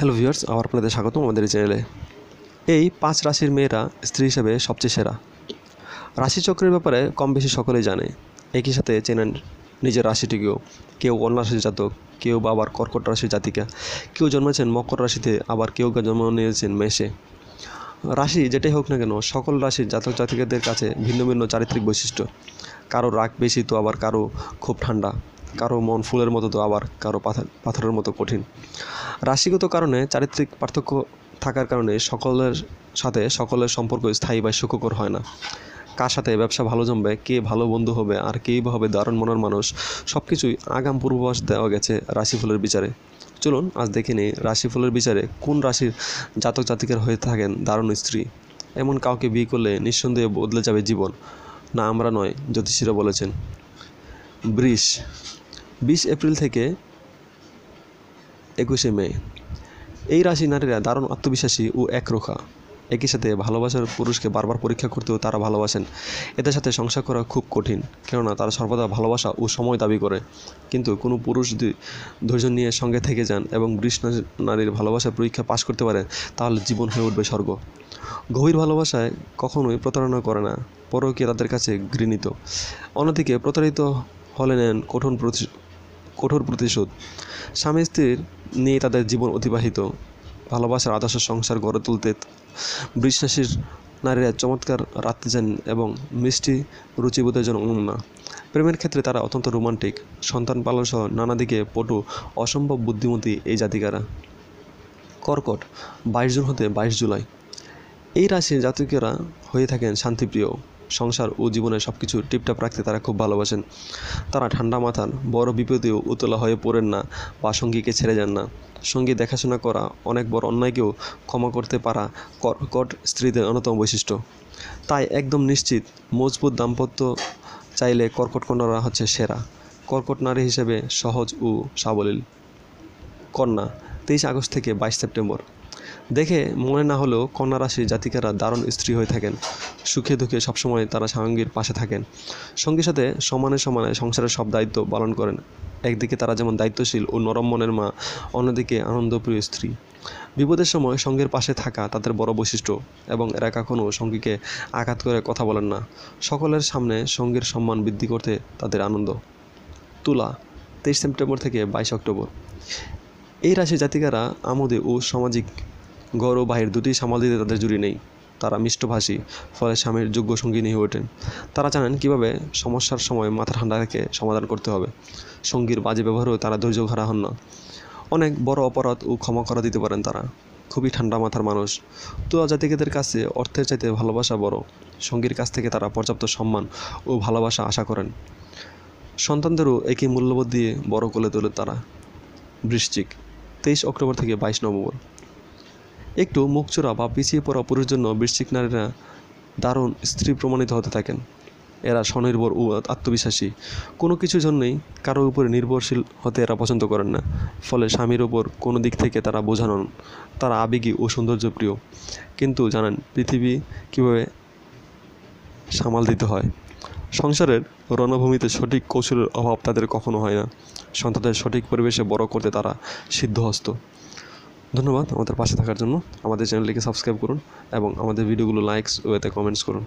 hello viewers আবার আপনাদের স্বাগতম আমাদের এই চ্যানেলে এই পাঁচ রাশির মেয়েরা স্ত্রী হিসেবে সবচেয়ে সেরা রাশিচক্রের ব্যাপারে কম বেশি সকলেই জানে একই সাথে চেনেন নিজের রাশিটিকেও কেউ অন্য রাশির জাতক কেউ বা আবার কর্কট রাশির জাতিকা কেউ জন্মেছেন মকর রাশিতে আবার কেউ জন্ম নিয়েছেন মেষে রাশি যেটাই হোক না কেন সকল রাশির জাতক জাতিকাদের কাছে ভিন্ন ভিন্ন চারিত্রিক বৈশিষ্ট্য কারো রাগ বেশি তো আবার কারো খুব ঠান্ডা কারো মন ফুলের মতো তো আবার কারো পাথরের মতো কঠিন রাশিগত কারণে চারিত্রিক পার্থক্য থাকার কারণে সকলের সাথে সকলের সম্পর্ক স্থায়ী বা সুখকর হয় না কার সাথে ব্যবসা ভালো জমবে কে ভালো বন্ধু হবে আর কেই বা হবে দারুণ মনের মানুষ সব কিছুই আগাম পূর্বাভাস দেওয়া গেছে রাশিফলের বিচারে চলুন আজ দেখে নিই রাশিফলের বিচারে কোন রাশির জাতক জাতিকার হয়ে থাকেন দারুণ স্ত্রী এমন কাউকে বিয়ে করলে নিঃসন্দেহে বদলে যাবে জীবন না আমরা নয় জ্যোতিষীরা বলেছেন বৃষ বিশ এপ্রিল থেকে একুশে মে এই রাশি নারীরা দারুণ আত্মবিশ্বাসী ও একরোখা একই সাথে ভালোবাসার পুরুষকে বারবার পরীক্ষা করতেও তারা ভালোবাসেন এদের সাথে সংসার করা খুব কঠিন কেননা তারা সর্বদা ভালোবাসা ও সময় দাবি করে কিন্তু কোনো পুরুষ যদি ধৈর্য নিয়ে সঙ্গে থেকে যান এবং বৃষ নারীর ভালোবাসার পরীক্ষা পাশ করতে পারে তাহলে জীবন হয়ে উঠবে স্বর্গ গভীর ভালোবাসায় কখনোই প্রতারণা করে না পরকে তাদের কাছে ঘৃণিত অন্যদিকে প্রতারিত হলে নেন কঠোর কঠোর প্রতিশোধ স্বামী স্ত্রীর নিয়ে তাদের জীবন অতিবাহিত ভালোবাসার আদর্শ সংসার গড়ে তুলতে বিশ্বাসীর নারীরা চমৎকার রাখতে জানেন এবং মিষ্টি রুচিবোধের জন্য নমুনা প্রেমের ক্ষেত্রে তারা অত্যন্ত রোমান্টিক সন্তান পালন সহ নানা দিকে পটু অসম্ভব বুদ্ধিমতী এই জাতিকারা কর্কট বাইশ জুন হতে বাইশ জুলাই এই রাশির জাতিকেরা হয়ে থাকেন শান্তিপ্রিয় সংসার ও জীবনের সব কিছু টিপটাপ রাখতে তারা খুব ভালোবাসেন তারা ঠান্ডা মাথান বড় বিপদেও উতলা হয়ে পড়েন না বা সঙ্গীকে ছেড়ে যান না সঙ্গী দেখাশোনা করা অনেক বড় অন্যায়কেও ক্ষমা করতে পারা কর্কট স্ত্রীদের অন্যতম বৈশিষ্ট্য তাই একদম নিশ্চিত মজবুত দাম্পত্য চাইলে কর্কট কন্যারা হচ্ছে সেরা কর্কট নারী হিসেবে সহজ ও সাবলীল কন্যা তেইশ আগস্ট থেকে বাইশ সেপ্টেম্বর দেখে মনে না হলেও কন্যা রাশি জাতিকারা দারুণ স্ত্রী হয়ে থাকেন সুখে দুঃখে সবসময় তারা স্বাঙ্গীর পাশে থাকেন সঙ্গীর সাথে সমানে সমানে সংসারের সব দায়িত্ব পালন করেন একদিকে তারা যেমন দায়িত্বশীল ও নরম মনের মা অন্যদিকে আনন্দপ্রিয় স্ত্রী বিপদের সময় সঙ্গের পাশে থাকা তাদের বড় বৈশিষ্ট্য এবং এরা কখনও সঙ্গীকে আঘাত করে কথা বলেন না সকলের সামনে সঙ্গীর সম্মান বৃদ্ধি করতে তাদের আনন্দ তুলা তেইশ সেপ্টেম্বর থেকে বাইশ অক্টোবর এই রাশি জাতিকারা আমোদে ও সামাজিক ঘর ও বাহির দুটি সামাল দিতে তাদের জুড়ি নেই তারা মিষ্টভাষী ফলে স্বামীর যোগ্য সঙ্গী হয়ে ওঠেন তারা জানেন কিভাবে সমস্যার সময় মাথা ঠান্ডা রেখে সমাধান করতে হবে সঙ্গীর বাজে ব্যবহারও তারা ধৈর্য ঘরা হন না অনেক বড় অপরাধ ও ক্ষমা করা দিতে পারেন তারা খুবই ঠান্ডা মাথার মানুষ তো জাতিকেদের কাছে অর্থের চাইতে ভালোবাসা বড় সঙ্গীর কাছ থেকে তারা পর্যাপ্ত সম্মান ও ভালোবাসা আশা করেন সন্তানদেরও একই মূল্যবোধ দিয়ে বড় করে তোলে তারা বৃশ্চিক তেইশ অক্টোবর থেকে বাইশ নভেম্বর একটু মুখচোরা বা পিছিয়ে পড়া পুরুষ জন্য বৃশ্চিক নারীরা দারুণ স্ত্রী প্রমাণিত হতে থাকেন এরা স্বনির্ভর ও আত্মবিশ্বাসী কোনো কিছু জন্যই কারো উপরে নির্ভরশীল হতে এরা পছন্দ করেন না ফলে স্বামীর ওপর কোনো দিক থেকে তারা বোঝানন তারা আবেগী ও সৌন্দর্যপ্রিয় কিন্তু জানেন পৃথিবী কীভাবে সামাল দিতে হয় সংসারের রণভূমিতে সঠিক কৌশলের অভাব তাদের কখনো হয় না সন্তানদের সঠিক পরিবেশে বড় করতে তারা সিদ্ধহস্ত ধন্যবাদ আমাদের পাশে থাকার জন্য আমাদের চ্যানেলটিকে সাবস্ক্রাইব করুন এবং আমাদের ভিডিওগুলো লাইকস ওয়েতে কমেন্টস করুন